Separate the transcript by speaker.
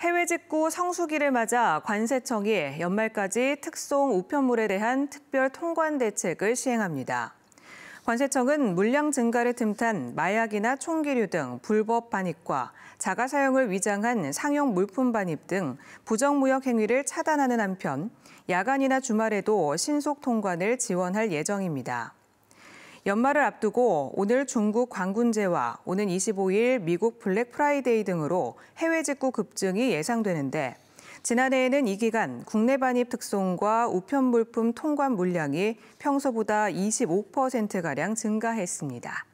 Speaker 1: 해외 직구 성수기를 맞아 관세청이 연말까지 특송 우편물에 대한 특별 통관 대책을 시행합니다. 관세청은 물량 증가를 틈탄 마약이나 총기류 등 불법 반입과 자가 사용을 위장한 상용 물품 반입 등 부정무역 행위를 차단하는 한편 야간이나 주말에도 신속 통관을 지원할 예정입니다. 연말을 앞두고 오늘 중국 광군제와 오는 25일 미국 블랙 프라이데이 등으로 해외 직구 급증이 예상되는데 지난해에는 이 기간 국내 반입 특송과 우편 물품 통관 물량이 평소보다 25%가량 증가했습니다.